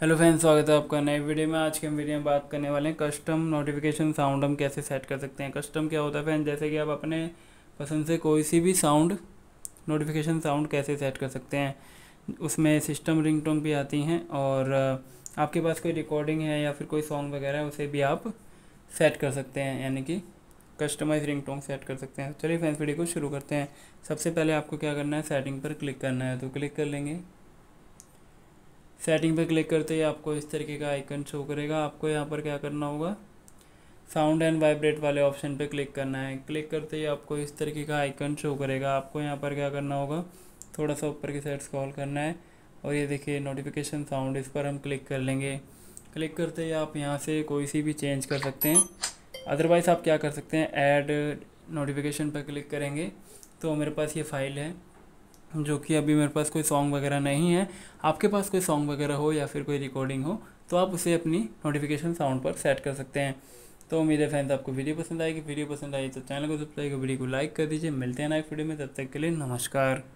hello friends स्वागत है आपका नए वीडियो में आज के हम वीडियो में बात करने वाले हैं कस्टम नोटिफिकेशन साउंड हम कैसे सेट कर सकते हैं कस्टम क्या होता है फ्रेंड जैसे कि आप अपने पसंद से कोई सी भी साउंड नोटिफिकेशन साउंड कैसे सेट कर सकते हैं उसमें सिस्टम रिंगटोन भी आती हैं और आपके पास कोई रिकॉर्डिंग है या फिर कोई सॉन्ग वगैरह उसे भी आप सेट कर सकते हैं यानी कि कस्टमाइज रिंगटोन सेट कर सकते हैं चलिए फ्रेंड्स वीडियो को शुरू करते हैं सबसे पहले आपको क्या करना है सेटिंग पर क्लिक करना है तो क्लिक कर लेंगे सेटिंग पे क्लिक करते ही आपको इस तरीके का आइकन शो करेगा आपको यहाँ पर क्या करना होगा साउंड एंड वाइब्रेट वाले ऑप्शन पे क्लिक करना है क्लिक करते ही आपको इस तरीके का आइकन शो करेगा आपको यहाँ पर क्या करना होगा थोड़ा सा ऊपर की साइड स्क्रॉल करना है और ये देखिए नोटिफिकेशन साउंड इस पर हम क्लिक कर लेंगे क्लिक करते ही आप यहाँ से कोई सी भी चेंज कर सकते हैं अदरवाइज़ आप क्या कर सकते हैं ऐड नोटिफिकेशन पर क्लिक करेंगे तो मेरे पास ये फ़ाइल है जो कि अभी मेरे पास कोई सॉन्ग वगैरह नहीं है आपके पास कोई सॉन्ग वगैरह हो या फिर कोई रिकॉर्डिंग हो तो आप उसे अपनी नोटिफिकेशन साउंड पर सेट कर सकते हैं तो मेरे फ्रेंड्स आपको वीडियो पसंद आएगी वीडियो पसंद आई तो चैनल को सब्सक्राइब वीडियो को लाइक कर दीजिए मिलते हैं नए वीडियो में तब तक के लिए नमस्कार